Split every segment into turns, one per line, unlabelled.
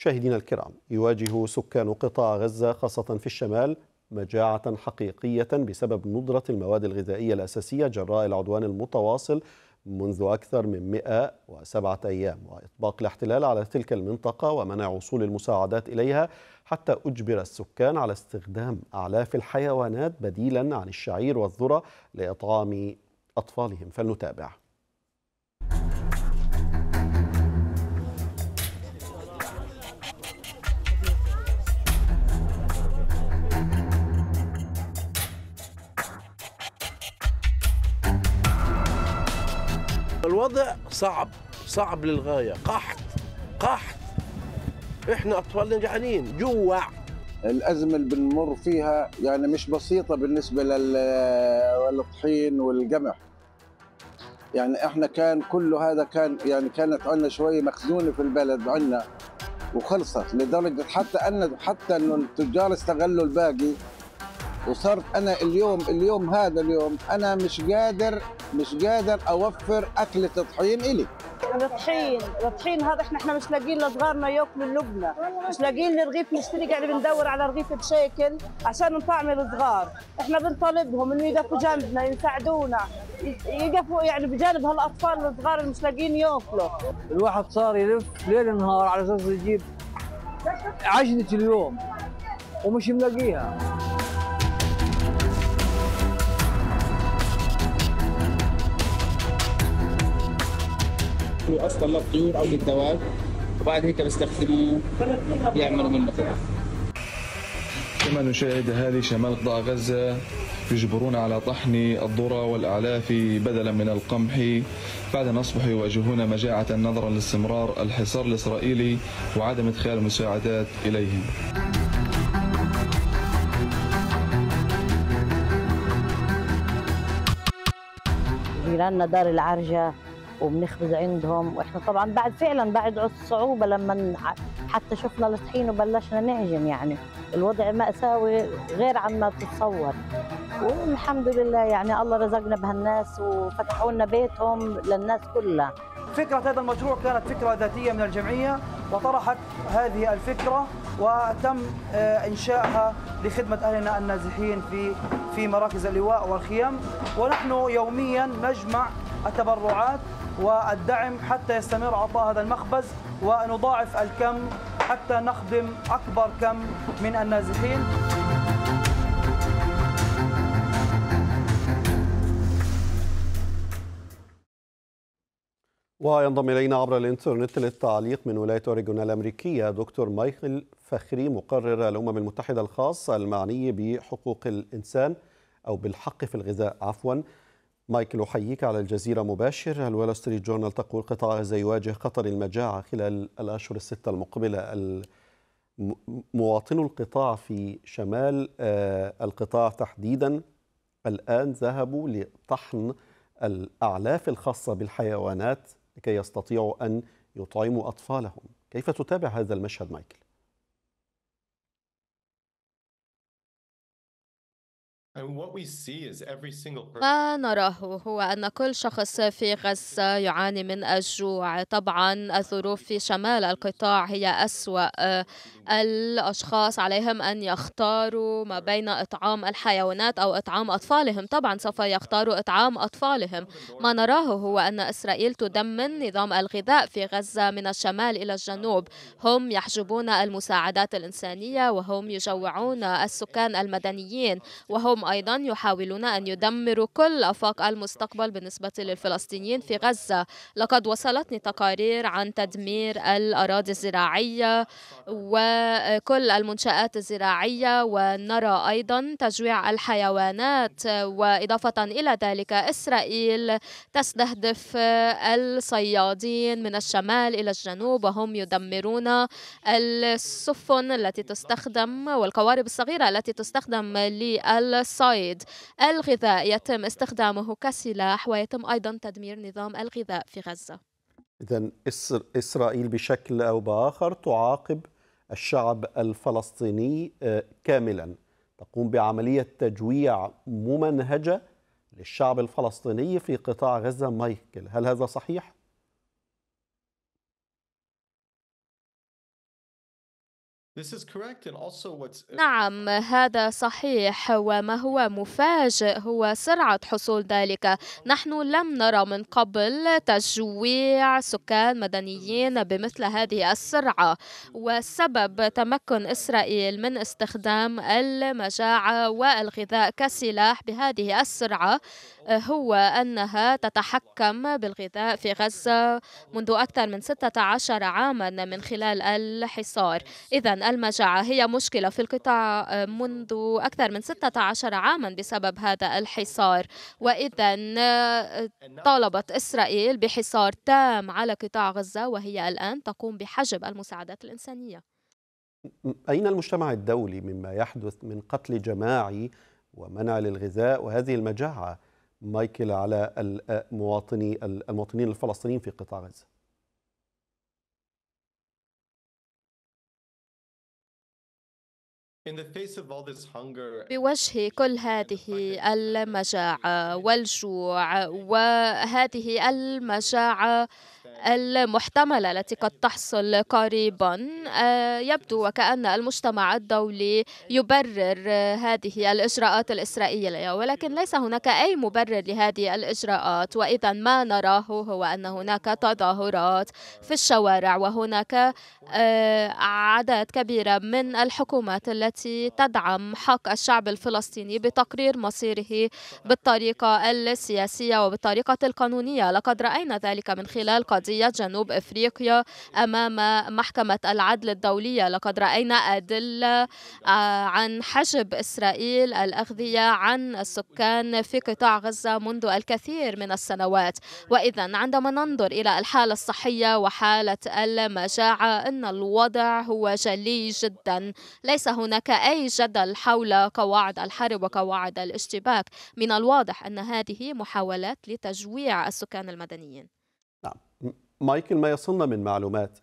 مشاهدينا الكرام يواجه سكان قطاع غزة خاصة في الشمال مجاعة حقيقية بسبب ندرة المواد الغذائية الأساسية جراء العدوان المتواصل منذ أكثر من 107 أيام وإطباق الاحتلال على تلك المنطقة ومنع وصول المساعدات إليها حتى أجبر السكان على استخدام أعلاف الحيوانات بديلا عن الشعير والذرة لإطعام أطفالهم فلنتابع الوضع صعب صعب للغايه قحط قحط احنا اطفالنا جعانين جوع الازمه اللي بنمر فيها يعني مش بسيطه بالنسبه للطحين والقمح يعني احنا كان كله هذا كان يعني كانت عندنا شويه مخزونه في البلد عندنا وخلصت لدرجه حتى ان حتى انه التجار استغلوا الباقي وصرت انا اليوم اليوم هذا اليوم انا مش قادر مش قادر اوفر اكله تطحين الي
يعني الطحين الطحين هذا احنا احنا مش لاقيين لصغارنا ياكلوا اللبنه مش لاقيين رغيف نشتري قاعد بندور على رغيف بشكل عشان نطعم الصغار احنا بنطالبهم انه يقفوا جنبنا يساعدونا يقفوا يعني بجانب هالاطفال الصغار اللي مش لاقيين ياكلوا الواحد صار يلف ليل نهار على اساس يجيب عجنه اليوم ومش ملاقيها بياكلوه اصلا للطيور او للدواب وبعد هيك بيستخدموه بيعملوا منه خبز كما نشاهد اهالي شمال قطاع غزه يجبرون على طحن الذرة والأعلاف بدلا من
القمح بعد أن أصبحوا يواجهون مجاعة نظرا لاستمرار الحصار الإسرائيلي وعدم إدخال المساعدات إليهم
جيراننا دار العرجة وبنخبز عندهم واحنا طبعا بعد فعلا بعد الصعوبه لما حتى شفنا الطحين وبلشنا نعجن يعني الوضع مأساوي غير عما تتصور والحمد لله يعني الله رزقنا بهالناس وفتحوا لنا بيتهم للناس كلها فكرة هذا المشروع كانت فكرة ذاتية من الجمعية وطرحت هذه الفكرة وتم آه، إنشائها لخدمة أهلنا النازحين في في مراكز اللواء والخيام ونحن يوميا نجمع التبرعات والدعم حتى يستمر عطاء هذا المخبز ونضاعف الكم حتى نخدم أكبر كم من النازحين
وينضم إلينا عبر الإنترنت للتعليق من ولاية أوريجون الأمريكية دكتور مايكل فخري مقرر الأمم المتحدة الخاص المعني بحقوق الإنسان أو بالحق في الغذاء عفواً مايكل أحييك على الجزيرة مباشر الوول ستريت جورنال تقول قطاع غزة يواجه خطر المجاعة خلال الأشهر الستة المقبلة مواطنو القطاع في شمال آه، القطاع تحديدا الآن ذهبوا لطحن الأعلاف الخاصة بالحيوانات لكي يستطيعوا أن يطعموا أطفالهم كيف تتابع هذا المشهد مايكل؟
ما نراه هو أن كل شخص في غزة يعاني من الجوع طبعا الظروف في شمال القطاع هي أسوأ الأشخاص عليهم أن يختاروا ما بين إطعام الحيوانات أو إطعام أطفالهم طبعا سوف يختاروا إطعام أطفالهم ما نراه هو أن إسرائيل تدمن نظام الغذاء في غزة من الشمال إلى الجنوب هم يحجبون المساعدات الإنسانية وهم يجوعون السكان المدنيين وهم أيضا يحاولون أن يدمروا كل أفاق المستقبل بالنسبة للفلسطينيين في غزة لقد وصلتني تقارير عن تدمير الأراضي الزراعية وكل المنشآت الزراعية ونرى أيضا تجويع الحيوانات وإضافة إلى ذلك إسرائيل تستهدف الصيادين من الشمال إلى الجنوب وهم يدمرون السفن التي تستخدم والقوارب الصغيرة التي تستخدم للصيد الصيد الغذاء يتم استخدامه كسلاح ويتم أيضا تدمير نظام الغذاء في غزة
إذا إسرائيل بشكل أو بآخر تعاقب الشعب الفلسطيني آه، كاملا تقوم بعملية تجويع ممنهجة للشعب الفلسطيني في قطاع غزة مايكل هل هذا صحيح؟ Uh,
نعم هذا صحيح وما هو مفاجئ هو سرعة حصول ذلك نحن لم نرى من قبل تجويع سكان مدنيين بمثل هذه السرعة والسبب تمكن إسرائيل من استخدام المجاعة والغذاء كسلاح بهذه السرعة آه، هو أنها تتحكم بالغذاء في غزة منذ أكثر من 16 عاما من خلال الحصار إذا المجاعة هي مشكلة في القطاع آه، منذ أكثر من 16 عاما بسبب هذا الحصار وإذا آه، طالبت إسرائيل بحصار تام على قطاع غزة وهي الآن تقوم بحجب المساعدات الإنسانية
أين المجتمع الدولي مما يحدث من قتل جماعي ومنع للغذاء وهذه المجاعة مايكل على آه، المواطنين الفلسطينيين في قطاع غزة
بوجه كل هذه المجاعة والجوع وهذه المجاعة المحتملة التي قد تحصل قريبا آه، يبدو وكأن المجتمع الدولي يبرر هذه الإجراءات الإسرائيلية ولكن ليس هناك أي مبرر لهذه الإجراءات وإذا ما نراه هو أن هناك تظاهرات في الشوارع وهناك آه، عدد كبيرة من الحكومات التي التي تدعم حق الشعب الفلسطيني بتقرير مصيره بالطريقة السياسية وبالطريقة القانونية لقد رأينا ذلك من خلال قضية جنوب إفريقيا أمام محكمة العدل الدولية لقد رأينا أدلة آه، عن حجب إسرائيل الأغذية عن السكان في قطاع غزة منذ الكثير من السنوات وإذا عندما ننظر إلى الحالة الصحية وحالة المجاعة إن الوضع هو جلي جدا ليس هناك هناك أي جدل حول قواعد الحرب وقواعد الاشتباك من الواضح أن هذه محاولات لتجويع السكان المدنيين
نعم مايكل ما يصلنا من معلومات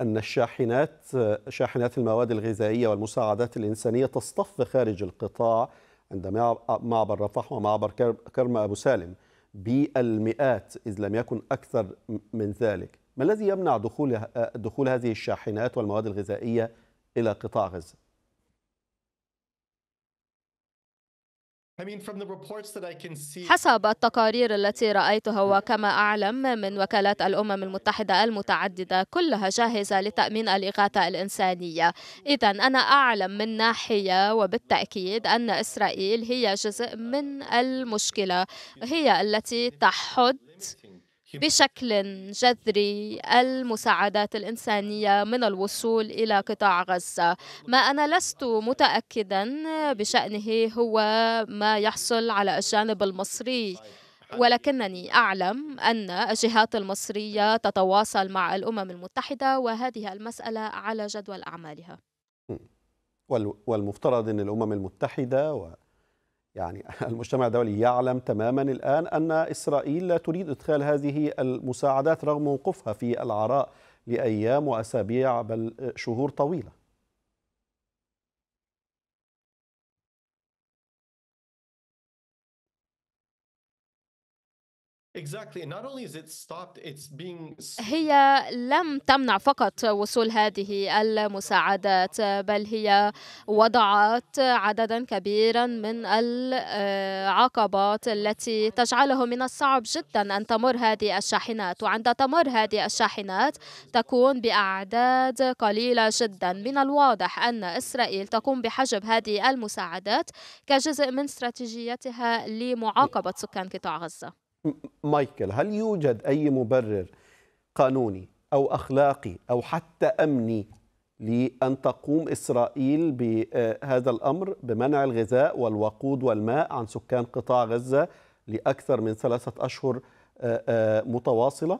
أن الشاحنات شاحنات المواد الغذائية والمساعدات الإنسانية تصطف خارج القطاع عند معبر رفح ومعبر كرم أبو سالم بالمئات إذ لم يكن أكثر من ذلك ما الذي يمنع دخول, دخول هذه الشاحنات والمواد الغذائية إلى قطاع غزة؟
حسب التقارير التي رأيتها وكما أعلم من وكالات الأمم المتحدة المتعددة كلها جاهزة لتأمين الإغاثة الإنسانية إذا أنا أعلم من ناحية وبالتأكيد أن إسرائيل هي جزء من المشكلة هي التي تحد بشكل جذري المساعدات الإنسانية من الوصول إلى قطاع غزة ما أنا لست متأكدا بشأنه هو ما يحصل على الجانب المصري ولكنني أعلم أن الجهات المصرية تتواصل مع الأمم المتحدة وهذه المسألة على جدول أعمالها
والمفترض أن الأمم المتحدة و... يعني المجتمع الدولي يعلم تماما الآن أن إسرائيل لا تريد إدخال هذه المساعدات رغم وقوفها في العراء لأيام وأسابيع بل شهور طويلة
هي لم تمنع فقط وصول هذه المساعدات بل هي وضعت عددا كبيرا من العقبات التي تجعله من الصعب جدا أن تمر هذه الشاحنات وعند تمر هذه الشاحنات تكون بأعداد قليلة جدا من الواضح أن إسرائيل تقوم بحجب هذه المساعدات كجزء من استراتيجيتها لمعاقبة سكان قطاع غزة
مايكل هل يوجد أي مبرر قانوني أو أخلاقي أو حتى أمني لأن تقوم إسرائيل بهذا آه، الأمر بمنع الغذاء والوقود والماء عن سكان قطاع غزة لأكثر من ثلاثة أشهر آه، آه، متواصلة؟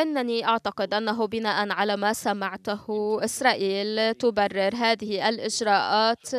إنني أعتقد أنه بناء على ما سمعته إسرائيل تبرر هذه الإجراءات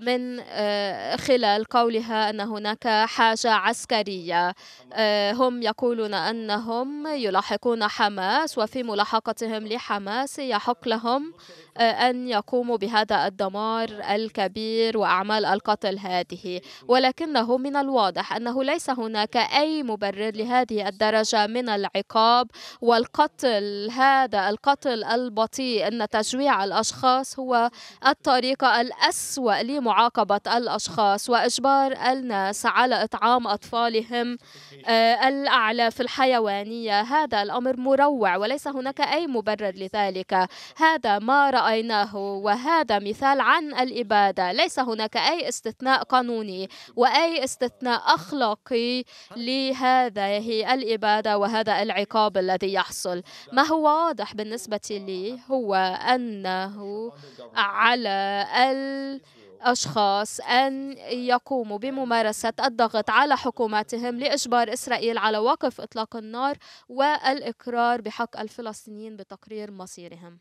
من آه، خلال قولها أن هناك حاجة عسكرية آه، هم يقولون أنهم يلاحقون حماس وفي ملاحقتهم لحماس يحق لهم آه، أن يقوموا بهذا الدمار الكبير وأعمال القتل هذه ولكنه من الواضح أنه ليس هناك أي مبرر لهذه الدرجة من العقاب والقتل هذا القتل البطيء أن تجويع الأشخاص هو الطريقة الأسوأ لمعاقبة الأشخاص وإجبار الناس على إطعام أطفالهم آه، الأعلاف الحيوانية هذا الأمر مروع وليس هناك أي مبرر لذلك هذا ما رأيناه وهذا مثال عن الإبادة ليس هناك أي استثناء قانوني وأي استثناء أخلاقي لهذه الإبادة وهذا العقاب الذي يحصل ما هو واضح بالنسبة لي هو أنه على ال أشخاص أن يقوموا بممارسة الضغط على حكوماتهم لإجبار إسرائيل على وقف إطلاق النار والإقرار بحق الفلسطينيين بتقرير مصيرهم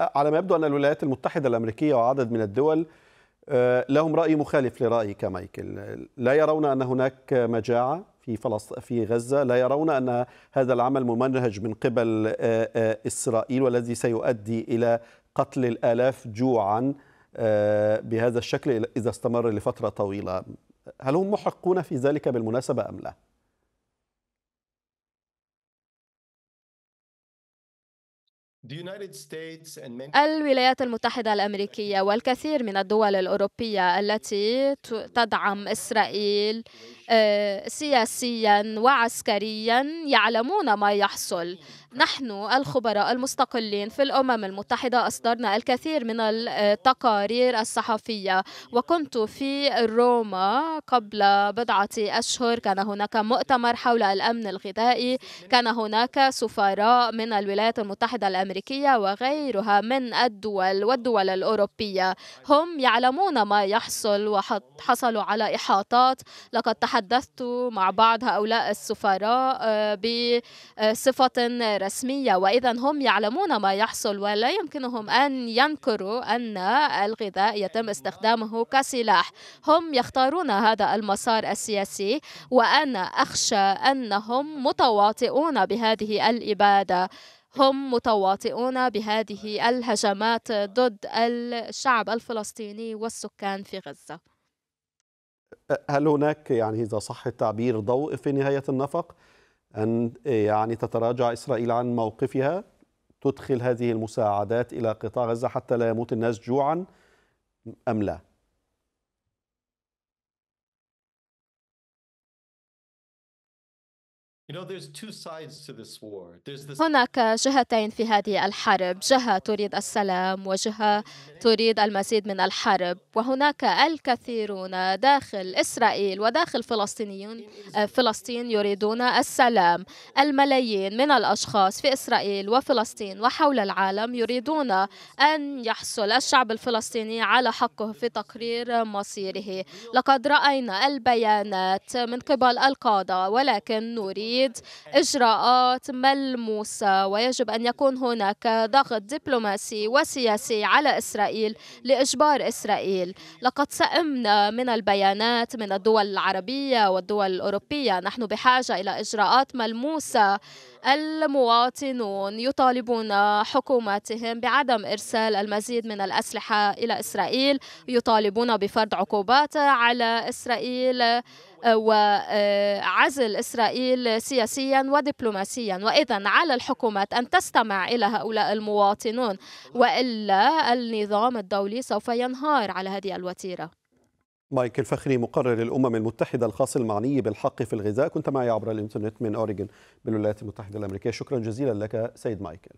على ما يبدو أن الولايات المتحدة الأمريكية وعدد من الدول آه، لهم رأي مخالف لرأيك مايكل لا يرون أن هناك مجاعة في فلسطين في غزه لا يرون ان هذا العمل ممنهج من قبل آه، آه، اسرائيل والذي سيؤدي الى قتل الالاف جوعا آه، بهذا الشكل اذا استمر لفتره طويله هل هم محقون في ذلك بالمناسبه ام لا؟
الولايات المتحدة الأمريكية والكثير من الدول الأوروبية التي تدعم إسرائيل آه، سياسيا وعسكريا يعلمون ما يحصل نحن الخبراء المستقلين في الأمم المتحدة أصدرنا الكثير من التقارير الصحفية وكنت في روما قبل بضعة أشهر كان هناك مؤتمر حول الأمن الغذائي كان هناك سفراء من الولايات المتحدة الأمريكية وغيرها من الدول والدول الأوروبية هم يعلمون ما يحصل وحصلوا على إحاطات لقد تحدثت مع بعض هؤلاء السفراء آه، بصفة رسمية رسمية وإذا هم يعلمون ما يحصل ولا يمكنهم أن ينكروا أن الغذاء يتم استخدامه كسلاح هم يختارون هذا المسار السياسي وأنا أخشى أنهم متواطئون بهذه الإبادة هم متواطئون بهذه الهجمات ضد الشعب الفلسطيني والسكان في غزة
هل هناك يعني إذا صح التعبير ضوء في نهاية النفق؟ أن إيه، يعني تتراجع إسرائيل عن موقفها تدخل هذه المساعدات إلى قطاع غزة حتى لا يموت الناس جوعا أم لا هناك
جهتين في هذه الحرب جهه تريد السلام وجهه تريد المزيد من الحرب وهناك الكثيرون داخل اسرائيل وداخل فلسطينيون آه، فلسطين يريدون السلام الملايين من الاشخاص في اسرائيل وفلسطين وحول العالم يريدون ان يحصل الشعب الفلسطيني على حقه في تقرير مصيره لقد راينا البيانات من قبل القاده ولكن نريد تأييد إجراءات ملموسة ويجب أن يكون هناك ضغط دبلوماسي وسياسي على إسرائيل لإجبار إسرائيل لقد سئمنا من البيانات من الدول العربية والدول الأوروبية نحن بحاجة إلى إجراءات ملموسة المواطنون يطالبون حكوماتهم بعدم ارسال المزيد من الاسلحه الى اسرائيل يطالبون بفرض عقوبات على اسرائيل وعزل إسرائيل سياسيا ودبلوماسيا وإذا على الحكومات أن تستمع إلى هؤلاء المواطنون وإلا النظام الدولي سوف ينهار على هذه الوتيرة
مايكل فخري مقرر الأمم المتحدة الخاص المعني بالحق في الغذاء كنت معي عبر الإنترنت من أوريجن بالولايات المتحدة الأمريكية شكرا جزيلا لك سيد مايكل